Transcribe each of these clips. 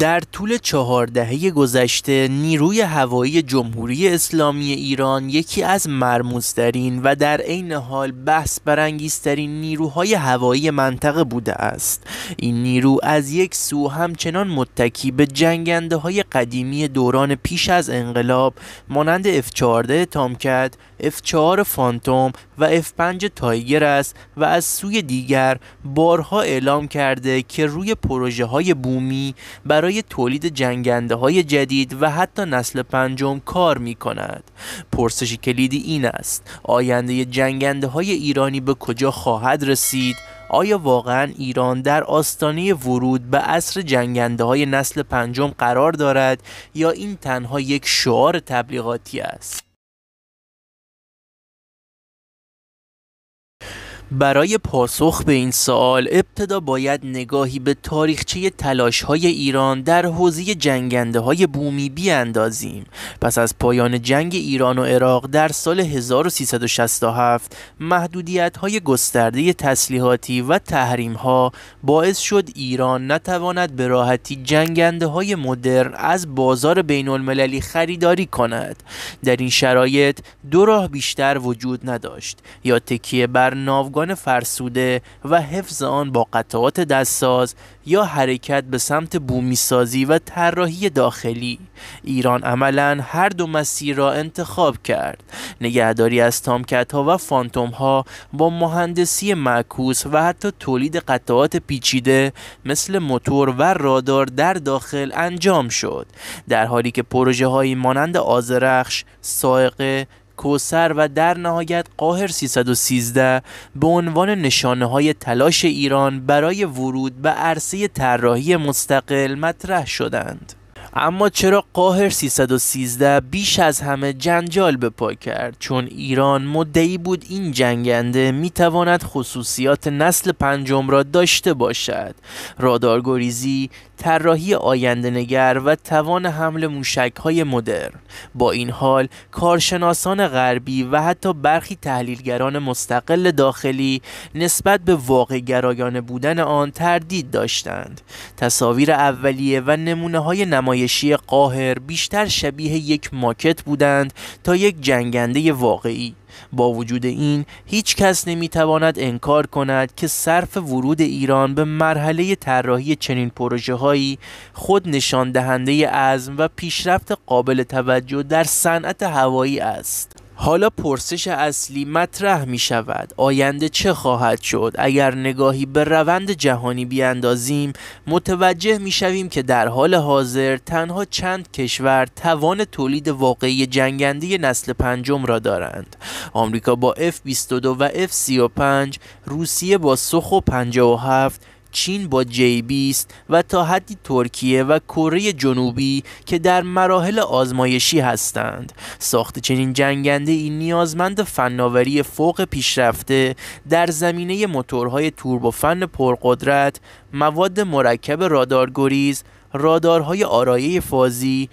در طول چهار دهه گذشته نیروی هوایی جمهوری اسلامی ایران یکی از مرموزترین و در عین حال بحث برانگیزترین نیروهای هوایی منطقه بوده است این نیرو از یک سو همچنان متکی به جنگنده های قدیمی دوران پیش از انقلاب مانند F14 تامکت F4 فانتوم و F5 تایگر است و از سوی دیگر بارها اعلام کرده که روی پروژه های بومی برای برای تولید جنگنده های جدید و حتی نسل پنجم کار می کند پرسش کلیدی این است آینده جنگنده های ایرانی به کجا خواهد رسید آیا واقعا ایران در آستانه ورود به عصر جنگنده های نسل پنجم قرار دارد یا این تنها یک شعار تبلیغاتی است برای پاسخ به این سوال ابتدا باید نگاهی به تاریخچه تلاش های ایران در حوزه جنگنده های بومی بیاندازیم پس از پایان جنگ ایران و عراق در سال 1367 محدودیت های گسترده تسلیحاتی و تحریم ها باعث شد ایران نتواند به راحتی جنگنده های مدرن از بازار بین المللی خریداری کند در این شرایط دو راه بیشتر وجود نداشت یا تکیه بر ناوگان فرسوده و حفظ آن با قطعات دستساز یا حرکت به سمت بومیسازی و طراحی داخلی ایران عملا هر دو مسیر را انتخاب کرد نگهداری از تامکت ها و فانتوم ها با مهندسی معکوس و حتی تولید قطعات پیچیده مثل موتور و رادار در داخل انجام شد در حالی که پروژه هایی مانند آزرخش، سائقه، کوسر و در نهایت قاهر 313 به عنوان نشانه های تلاش ایران برای ورود به عرصه طراحی مستقل مطرح شدند. اما چرا قاهر 313 بیش از همه جنجال به پا کرد چون ایران مدعی بود این جنگنده میتواند خصوصیات نسل پنجم را داشته باشد رادارگریزی طراحی آیندهنگر و توان حمل های مدرن با این حال کارشناسان غربی و حتی برخی تحلیلگران مستقل داخلی نسبت به واقع گرایانه بودن آن تردید داشتند تصاویر اولیه و نمونه های نمایشی قاهر بیشتر شبیه یک ماکت بودند تا یک جنگنده واقعی با وجود این هیچ کس نمیتواند انکار کند که صرف ورود ایران به مرحله طراحی چنین پروژه هایی خود نشان دهنده عزم و پیشرفت قابل توجه در صنعت هوایی است حالا پرسش اصلی مطرح می شود آینده چه خواهد شد اگر نگاهی به روند جهانی بیاندازیم متوجه می شویم که در حال حاضر تنها چند کشور توان تولید واقعی جنگنده نسل پنجم را دارند آمریکا با F22 و F35 روسیه با و 57 چین با جی 20 و تا حدی ترکیه و کره جنوبی که در مراحل آزمایشی هستند ساخت چنین جنگنده این نیازمند فناوری فوق پیشرفته در زمینه موتورهای توربوفن پرقدرت مواد مرکب رادارگریز رادارهای آرایه فازی،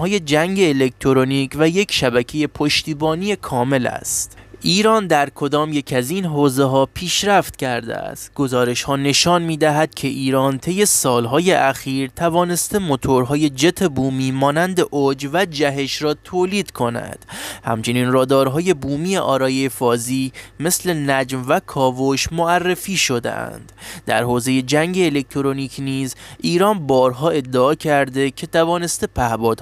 های جنگ الکترونیک و یک شبکه پشتیبانی کامل است. ایران در کدام یک از این حوزه ها پیشرفت کرده است گزارش ها نشان می دهد که ایران طی سالهای اخیر توانسته موتورهای جت بومی مانند اوج و جهش را تولید کند همچنین رادارهای بومی آرای فازی مثل نجم و کاوش معرفی شده در حوزه جنگ الکترونیک نیز ایران بارها ادعا کرده که توانسته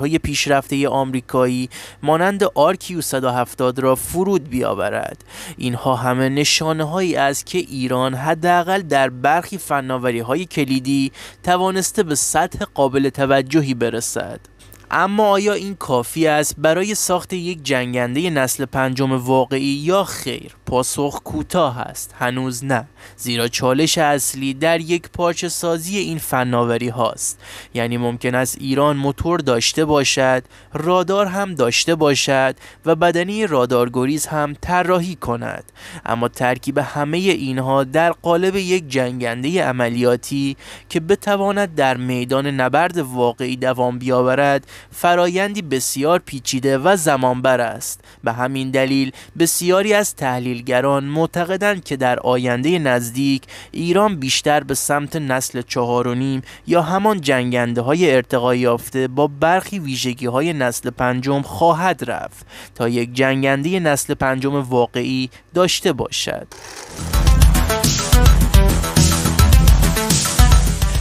های پیشرفته آمریکایی مانند آرکیو 170 را فرود بیاورد آورد اینها همه نشانه هایی است که ایران حداقل در برخی فناوری های کلیدی توانسته به سطح قابل توجهی برسد اما آیا این کافی است برای ساخت یک جنگنده نسل پنجم واقعی یا خیر پاسخ کوتاه است هنوز نه زیرا چالش اصلی در یک پارچه سازی این فناوری هاست یعنی ممکن است ایران موتور داشته باشد رادار هم داشته باشد و بدنی رادارگریز هم طراحی کند اما ترکیب همه اینها در قالب یک جنگنده عملیاتی که بتواند در میدان نبرد واقعی دوام بیاورد فرایندی بسیار پیچیده و زمانبر است به همین دلیل بسیاری از تحلیل تحلیلگران معتقدند که در آینده نزدیک ایران بیشتر به سمت نسل چهار و نیم یا همان جنگنده های ارتقا یافته با برخی ویژگی های نسل پنجم خواهد رفت تا یک جنگنده نسل پنجم واقعی داشته باشد.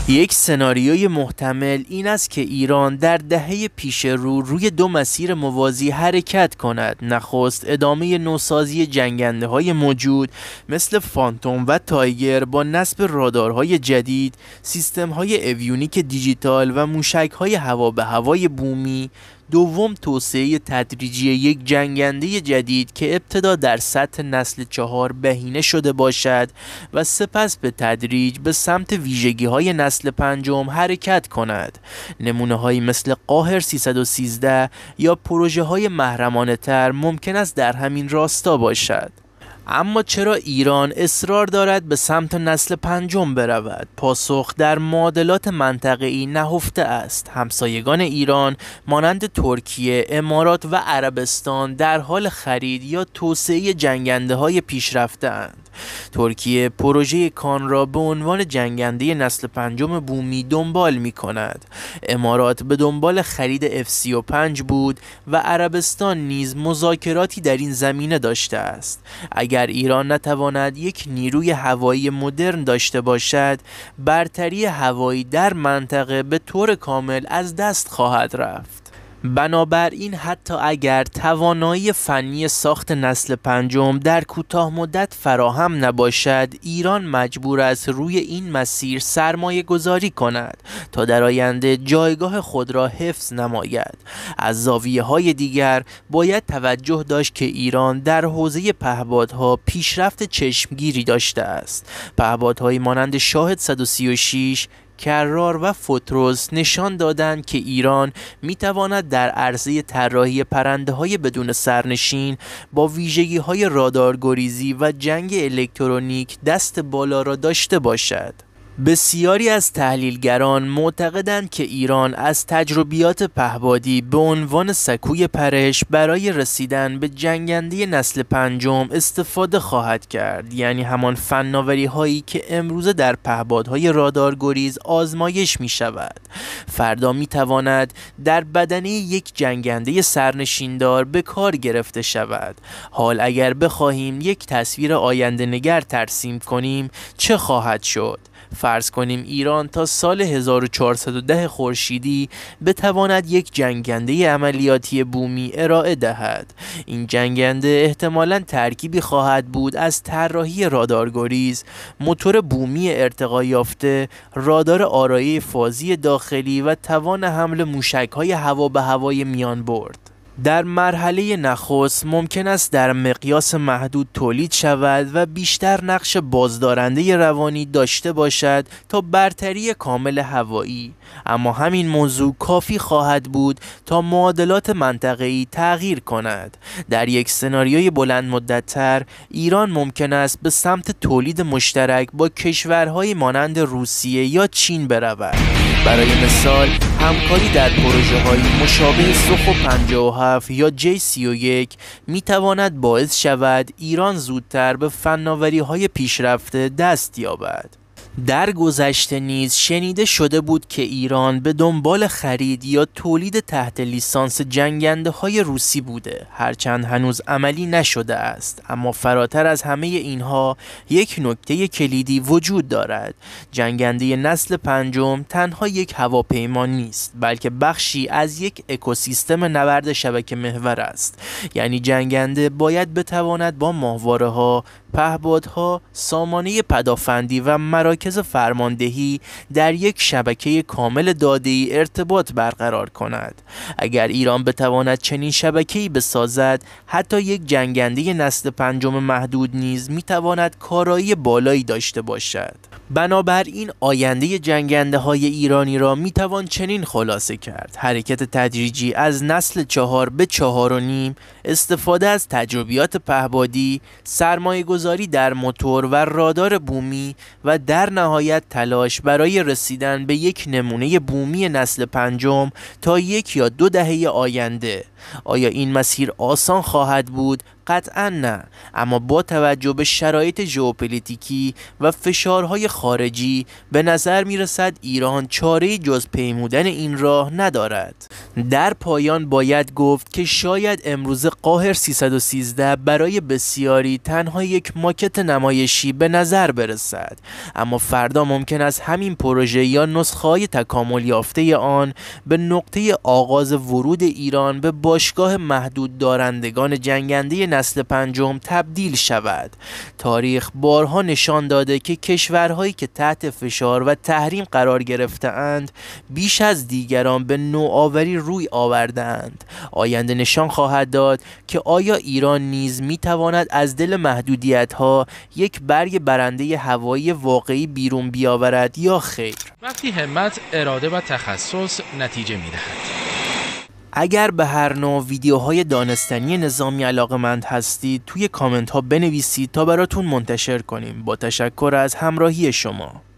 یک سناریوی محتمل این است که ایران در دهه پیش رو روی دو مسیر موازی حرکت کند نخست ادامه نوسازی جنگنده های موجود مثل فانتوم و تایگر با نصب رادارهای جدید سیستم های اویونیک دیجیتال و موشک های هوا به هوای بومی دوم توسعه تدریجی یک جنگنده جدید که ابتدا در سطح نسل چهار بهینه شده باشد و سپس به تدریج به سمت ویژگی های نسل پنجم حرکت کند نمونه های مثل قاهر 313 یا پروژه های محرمانه تر ممکن است در همین راستا باشد اما چرا ایران اصرار دارد به سمت نسل پنجم برود؟ پاسخ در معادلات ای نهفته است. همسایگان ایران مانند ترکیه، امارات و عربستان در حال خرید یا توسعه جنگنده های ترکیه پروژه کان را به عنوان جنگنده نسل پنجم بومی دنبال می کند امارات به دنبال خرید F-35 بود و عربستان نیز مذاکراتی در این زمینه داشته است اگر ایران نتواند یک نیروی هوایی مدرن داشته باشد برتری هوایی در منطقه به طور کامل از دست خواهد رفت بنابراین حتی اگر توانایی فنی ساخت نسل پنجم در کوتاه مدت فراهم نباشد ایران مجبور است روی این مسیر سرمایه گذاری کند تا در آینده جایگاه خود را حفظ نماید از زاویه های دیگر باید توجه داشت که ایران در حوزه پهبادها پیشرفت چشمگیری داشته است پهبادهایی مانند شاهد 136 کرار و فوتروز نشان دادند که ایران میتواند در عرضه طراحی پرنده های بدون سرنشین با ویژگی های رادارگریزی و جنگ الکترونیک دست بالا را داشته باشد. بسیاری از تحلیلگران معتقدند که ایران از تجربیات پهبادی به عنوان سکوی پرش برای رسیدن به جنگنده نسل پنجم استفاده خواهد کرد یعنی همان فناوری هایی که امروزه در پهبادهای رادارگریز آزمایش می شود فردا می تواند در بدنه یک جنگنده سرنشیندار به کار گرفته شود حال اگر بخواهیم یک تصویر آینده نگر ترسیم کنیم چه خواهد شد فرض کنیم ایران تا سال 1410 خورشیدی بتواند یک جنگنده عملیاتی بومی ارائه دهد این جنگنده احتمالا ترکیبی خواهد بود از طراحی رادارگریز موتور بومی ارتقا یافته رادار آرایه فازی داخلی و توان حمل موشک های هوا به هوای میان برد در مرحله نخست ممکن است در مقیاس محدود تولید شود و بیشتر نقش بازدارنده روانی داشته باشد تا برتری کامل هوایی اما همین موضوع کافی خواهد بود تا معادلات ای تغییر کند در یک سناریوی بلند مدتتر ایران ممکن است به سمت تولید مشترک با کشورهای مانند روسیه یا چین برود برای مثال همکاری در پروژه های مشابه سخو 57 یا جی 31 می تواند باعث شود ایران زودتر به فناوری های پیشرفته دست یابد. در گذشته نیز شنیده شده بود که ایران به دنبال خرید یا تولید تحت لیسانس جنگنده های روسی بوده هرچند هنوز عملی نشده است اما فراتر از همه اینها یک نکته کلیدی وجود دارد جنگنده نسل پنجم تنها یک هواپیما نیست بلکه بخشی از یک اکوسیستم نبرد شبکه محور است یعنی جنگنده باید بتواند با ماهواره ها پهبادها سامانه پدافندی و مراکز که فرماندهی در یک شبکه کامل داده ارتباط برقرار کند اگر ایران بتواند چنین شبکه‌ای بسازد حتی یک جنگنده نسل پنجم محدود نیز میتواند کارایی بالایی داشته باشد بنابراین آینده جنگنده های ایرانی را توان چنین خلاصه کرد حرکت تدریجی از نسل چهار به چهار و نیم استفاده از تجربیات پهبادی سرمایه گذاری در موتور و رادار بومی و در نهایت تلاش برای رسیدن به یک نمونه بومی نسل پنجم تا یک یا دو دهه آینده آیا این مسیر آسان خواهد بود قطعا نه اما با توجه به شرایط ژئوپلیتیکی و فشارهای خارجی به نظر می رسد ایران چاره جز پیمودن این راه ندارد در پایان باید گفت که شاید امروز قاهر 313 برای بسیاری تنها یک ماکت نمایشی به نظر برسد اما فردا ممکن است همین پروژه یا نسخه های تکامل یافته آن به نقطه آغاز ورود ایران به باشگاه محدود دارندگان جنگنده نسل پنجم تبدیل شود تاریخ بارها نشان داده که کشورهایی که تحت فشار و تحریم قرار گرفتهاند بیش از دیگران به نوآوری روی آوردهاند آینده نشان خواهد داد که آیا ایران نیز می تواند از دل محدودیت ها یک برگ برنده هوایی واقعی بیرون بیاورد یا خیر وقتی همت اراده و تخصص نتیجه می دهد. اگر به هر نوع ویدیوهای دانستنی نظامی علاقمند هستید توی کامنت ها بنویسید تا براتون منتشر کنیم با تشکر از همراهی شما